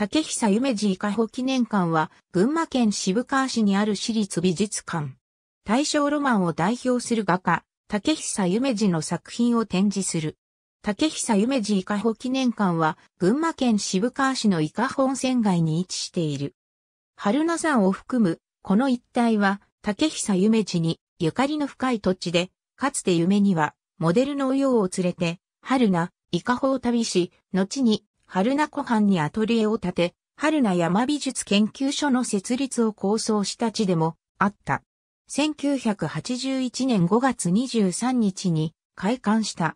竹久夢二加保記念館は、群馬県渋川市にある私立美術館。大正ロマンを代表する画家、竹久夢二の作品を展示する。竹久夢二伊香保記念館は、群馬県渋川市の伊香保温泉街に位置している。春名山を含む、この一帯は、竹久夢二に、ゆかりの深い土地で、かつて夢には、モデルのおようを連れて、春名、伊香保を旅し、後に、春名湖畔にアトリエを建て、春名山美術研究所の設立を構想した地でもあった。1981年5月23日に開館した。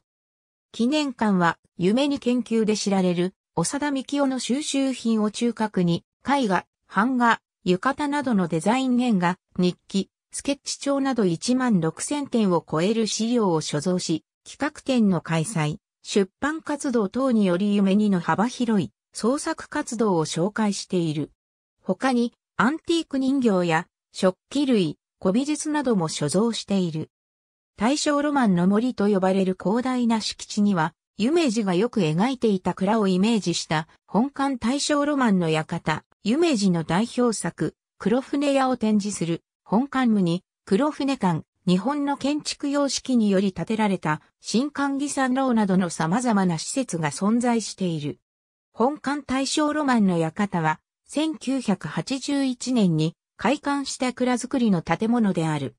記念館は夢に研究で知られる長田幹夫の収集品を中核に絵画、版画、浴衣などのデザイン年画、日記、スケッチ帳など1万6000点を超える資料を所蔵し、企画展の開催、出版活動等により夢にの幅広い創作活動を紹介している。他にアンティーク人形や食器類、古美術なども所蔵している。大正ロマンの森と呼ばれる広大な敷地には、夢二がよく描いていた蔵をイメージした本館大正ロマンの館、夢二の代表作、黒船屋を展示する本館無に黒船館、日本の建築様式により建てられた新館儀山楼などの様々な施設が存在している。本館大正ロマンの館は、1981年に開館した蔵造りの建物である。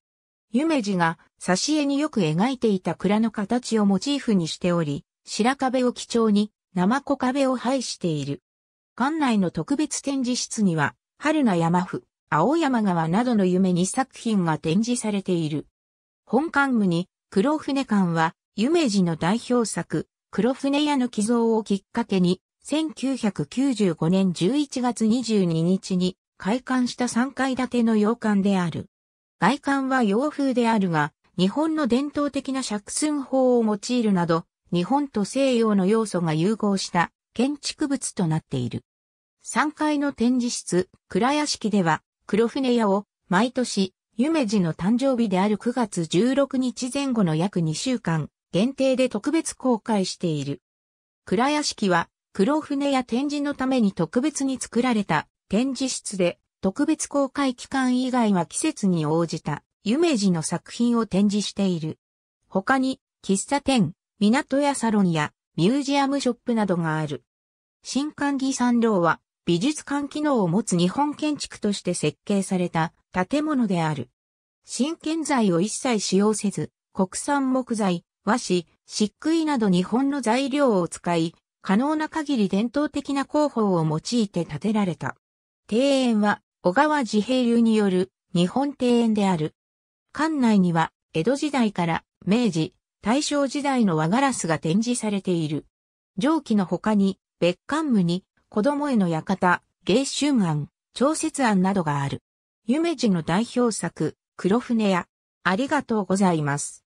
夢二が挿絵によく描いていた蔵の形をモチーフにしており、白壁を基調に生小壁を配している。館内の特別展示室には、春名山府、青山川などの夢に作品が展示されている。本館部に、黒船館は、夢二の代表作、黒船屋の寄贈をきっかけに、1995年11月22日に開館した3階建ての洋館である。外観は洋風であるが、日本の伝統的な釈寸法を用いるなど、日本と西洋の要素が融合した建築物となっている。3階の展示室、倉屋敷では、黒船屋を毎年夢二の誕生日である9月16日前後の約2週間、限定で特別公開している。倉屋敷は、黒船や展示のために特別に作られた展示室で、特別公開期間以外は季節に応じた、夢二の作品を展示している。他に、喫茶店、港やサロンや、ミュージアムショップなどがある。新歓議三郎は、美術館機能を持つ日本建築として設計された建物である。新建材を一切使用せず、国産木材、和紙、漆喰など日本の材料を使い、可能な限り伝統的な工法を用いて建てられた。庭園は小川治平流による日本庭園である。館内には江戸時代から明治、大正時代の和ガラスが展示されている。上記の他に別館部に子供への館、芸春庵、調節庵などがある。夢二の代表作、黒船屋。ありがとうございます。